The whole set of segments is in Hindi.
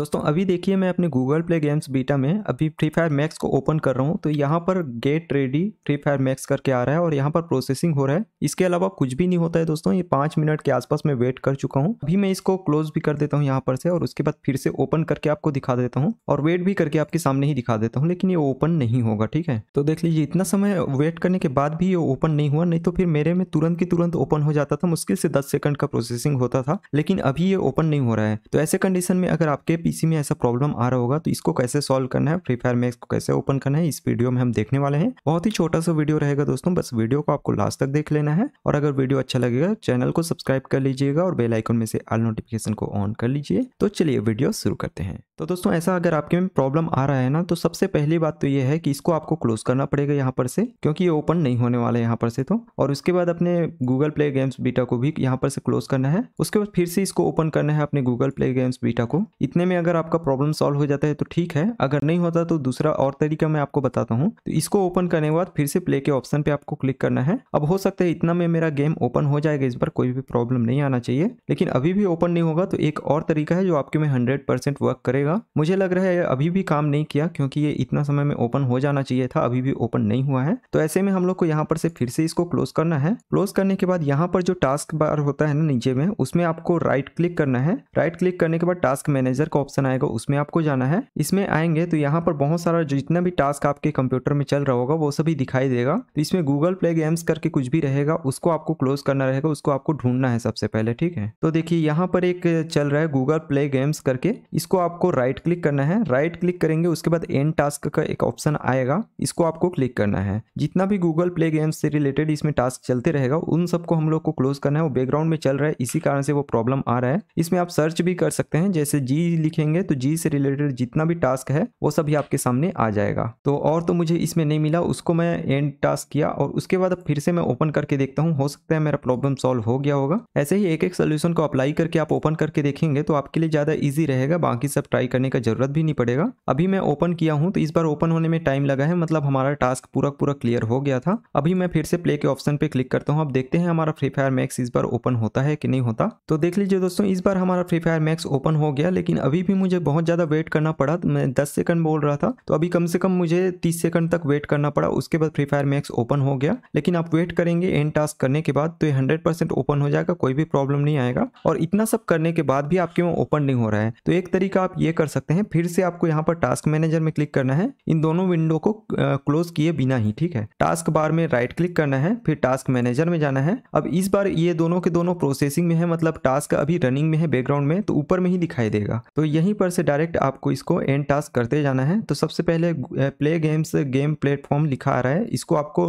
दोस्तों अभी देखिए मैं अपने गूगल प्ले गेम्स बीटा में अभी फ्री फायर मैक्स को ओपन कर रहा हूँ तो यहाँ पर get ready Free Fire Max करके आ रहा है और यहाँ पर प्रोसेसिंग हो रहा है इसके अलावा कुछ भी नहीं होता है दोस्तों ये पाँच मिनट के आसपास मैं वेट कर चुका हूँ अभी मैं इसको क्लोज भी कर देता हूँ यहाँ पर से और उसके बाद फिर से ओपन करके आपको दिखा देता हूँ और वेट भी करके आपके सामने ही दिखा देता हूँ लेकिन ये ओपन नहीं होगा ठीक है तो देख लीजिए इतना समय वेट करने के बाद भी ये ओपन नहीं हुआ नहीं तो फिर मेरे में तुरंत की तुरंत ओपन हो जाता था मुश्किल से दस सेकंड का प्रोसेसिंग होता था लेकिन अभी ये ओपन नहीं हो रहा है तो ऐसे कंडीशन में अगर आपके पीसी में ऐसा प्रॉब्लम आ रहा होगा तो इसको कैसे सॉल्व करना है फ्री फायर मैक्स को कैसे ओपन करना है इस वीडियो में हम देखने वाले हैं बहुत ही छोटा सा वीडियो रहेगा दोस्तों बस वीडियो को आपको लास्ट तक देख लेना है और अगर वीडियो अच्छा लगेगा चैनल को सब्सक्राइब कर लीजिएगा और बेलाइकन में से ऑल नोटिफिकेशन को ऑन कर लीजिए तो चलिए वीडियो शुरू करते हैं तो दोस्तों ऐसा अगर आपके में प्रॉब्लम आ रहा है ना तो सबसे पहली बात तो ये है कि इसको आपको क्लोज करना पड़ेगा यहाँ पर से क्योंकि ये ओपन नहीं होने वाला है यहाँ पर से तो और उसके बाद अपने गूगल प्ले गेम्स बीटा को भी यहाँ पर से क्लोज करना है उसके बाद फिर से इसको ओपन करना है अपने गूगल प्ले गेम्स बीटा को इतने में अगर आपका प्रॉब्लम सॉल्व हो जाता है तो ठीक है अगर नहीं होता तो दूसरा और तरीका मैं आपको बताता हूँ तो इसको ओपन करने के बाद फिर से प्ले के ऑप्शन पे आपको क्लिक करना है अब हो सकता है इतना में मेरा गेम ओपन हो जाएगा इस बार कोई भी प्रॉब्लम नहीं आना चाहिए लेकिन अभी भी ओपन नहीं होगा तो एक और तरीका है जो आपके में हंड्रेड वर्क करेगा मुझे लग रहा है अभी भी काम नहीं किया क्योंकि ये इतना समय में ओपन हो जाना चाहिए था अभी भी ओपन नहीं हुआ है तो ऐसे में हम लोग को यहाँ पर से फिर से इसको क्लोज करना है क्लोज करने के बाद यहाँ पर जो टास्क बार होता है ना नीचे में उसमें आपको राइट क्लिक करना है राइट क्लिक करने के बाद टास्क मैनेजर का का ऑप्शन आएगा उसमें आपको जाना है इसमें आएंगे तो यहाँ पर बहुत सारा जितना भी टास्क आपके कंप्यूटर में चल रहा होगा वो सभी दिखाई देगा तो इसमें गूगल प्ले गेम्स करके कुछ भी रहेगा उसको आपको क्लोज करना रहेगा उसको आपको ढूंढना है सबसे पहले ठीक है तो देखिए यहाँ पर एक चल रहा है गूगल प्ले गेम्स करके इसको आपको राइट क्लिक करना है राइट क्लिक करेंगे उसके बाद एंड टास्क का एक ऑप्शन आएगा इसको आपको क्लिक करना है जितना भी गूगल प्ले गेम्स से रिलेटेड इसमें टास्क चलते रहेगा उन सबको हम लोग को क्लोज करना है वो बैकग्राउंड में चल रहा है इसी कारण से वो प्रॉब्लम आ रहा है इसमें आप सर्च भी कर सकते हैं जैसे जी लिखेंगे तो जी से रिलेटेड जितना भी टास्क है वो सभी आपके सामने आ जाएगा तो और तो मुझे इसमें नहीं मिला उसको मैं एंड टास्क किया और उसके बाद फिर से मैं ओपन करके देखता हूँ हो सकता है मेरा प्रॉब्लम सॉल्व हो गया होगा ऐसे ही एक एक सोल्यूशन को अप्लाई करके आप ओपन करके देखेंगे तो आपके लिए ज़्यादा ईजी रहेगा बाकी सब ट्राई करने का जरूरत भी नहीं पड़ेगा अभी मैं ओपन किया हूँ तो इस बार ओपन होने में टाइम लगा है मतलब हमारा टास्क पूरा पूरा क्लियर हो गया था अभी मैं फिर से प्ले के ऑप्शन पे क्लिक करता हूँ अब देखते हैं हमारा फ्री फायर मैक्स इस बार ओपन होता है कि नहीं होता तो देख लीजिए दोस्तों इस बार हमारा फ्री फायर मैक्स ओपन हो गया लेकिन अभी अभी भी मुझे बहुत ज़्यादा वेट करना पड़ा मैं दस सेकंड बोल रहा था तो अभी कम से कम मुझे तीस सेकंड तक वेट करना पड़ा उसके बाद फ्री फायर मैक्स ओपन हो गया लेकिन आप वेट करेंगे एंड टास्क करने के बाद तो ये हंड्रेड परसेंट ओपन हो जाएगा कोई भी प्रॉब्लम नहीं आएगा और इतना सब करने के बाद भी आपके वो ओपन नहीं हो रहा है तो एक तरीका आप ये कर सकते हैं फिर से आपको यहाँ पर टास्क मैनेजर में क्लिक करना है इन दोनों विंडो को क्लोज किए बिना ही ठीक है टास्क बार में राइट क्लिक करना है फिर टास्क मैनेजर में जाना है अब इस बार ये दोनों के दोनों प्रोसेसिंग में है मतलब टास्क अभी रनिंग में है बैकग्राउंड में तो ऊपर में ही दिखाई देगा तो यहीं पर से डायरेक्ट आपको इसको एंड टास्क करते जाना है तो सबसे पहले प्ले गेम्स गेम प्लेटफॉर्म लिखा आ रहा है इसको आपको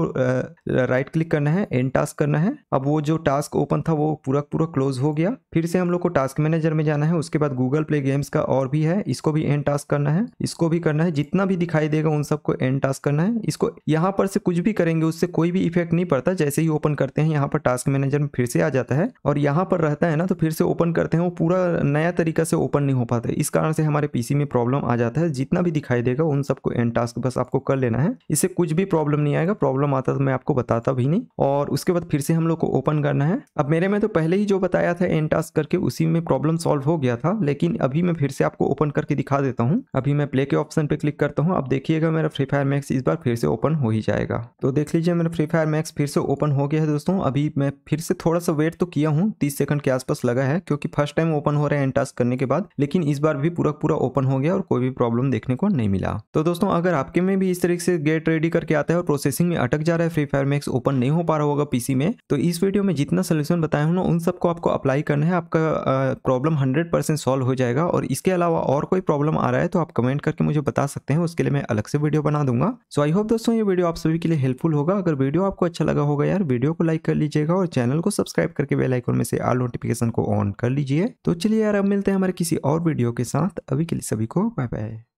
राइट क्लिक करना है एंड टास्क करना है अब वो जो टास्क ओपन था वो पूरा पूरा क्लोज हो गया फिर से हम लोग को टास्क मैनेजर में जाना है उसके बाद गूगल प्ले गेम्स का और भी है इसको भी एंड टास्क करना है इसको भी करना है जितना भी दिखाई देगा उन सबको एंड टास्क करना है इसको यहाँ पर से कुछ भी करेंगे उससे कोई भी इफेक्ट नहीं पड़ता जैसे ही ओपन करते हैं यहाँ पर टास्क मैनेजर में फिर से आ जाता है और यहाँ पर रहता है ना तो फिर से ओपन करते हैं वो पूरा नया तरीका से ओपन नहीं हो पाता है इस कारण से हमारे पीसी में प्रॉब्लम आ जाता है जितना भी दिखाई देगा उन सबको एंड टास्क बस आपको कर लेना है इससे कुछ भी प्रॉब्लम नहीं आएगा प्रॉब्लम आता तो मैं आपको बताता भी नहीं और उसके बाद फिर से हम लोग को ओपन करना है अब मेरे में तो पहले ही जो बताया था एंड टास्क करके उसी में प्रॉब्लम सॉल्व हो गया था लेकिन अभी मैं फिर से आपको ओपन करके दिखा देता हूँ अभी मैं प्ले के ऑप्शन पे क्लिक करता हूँ अब देखिएगा मेरा फ्री फायर मैक्स इस बार फिर से ओपन हो ही जाएगा तो देख लीजिए मेरा फ्री फायर मैक्स फिर से ओपन हो गया है दोस्तों अभी मैं फिर से थोड़ा सा वेट तो किया हूँ तीस सेकंड के आसपास लगा है क्योंकि फर्स्ट टाइम ओपन हो रहा है एंड टास्क करने के बाद लेकिन इस बार भी पूरा पूरा ओपन हो गया और कोई भी प्रॉब्लम देखने को नहीं मिला तो दोस्तों अगर आपके में भी इस तरीके से गेट रेडी करके आता है और प्रोसेसिंग में अटक जा रहा है फ्री फायर मैक्स ओपन नहीं हो पा रहा होगा पीसी में तो इस वीडियो में जितना सोल्यूशन बताया हूँ ना उन सबको आपको अप्लाई करना है आपका प्रॉब्लम हंड्रेड परसेंट सॉल्व हो जाएगा और इसके अलावा और कोई प्रॉब्लम आ रहा है तो आप कमेंट करके मुझे बता सकते हैं उसके लिए मैं अलग से वीडियो बना दूंगा सो आई होप दोस्तों ये वीडियो आप सभी के लिए हेल्पफुल होगा अगर वीडियो आपको अच्छा लगा होगा यार वीडियो को लाइक कर लीजिएगा और चैनल को सब्सक्राइब करके बेलाइकन में से आल नोटिफिकेशन को ऑन कर लीजिए तो चलिए यार अब मिलते हैं हमारे किसी और वीडियो वीडियो के साथ अभी के लिए सभी को बाय बाय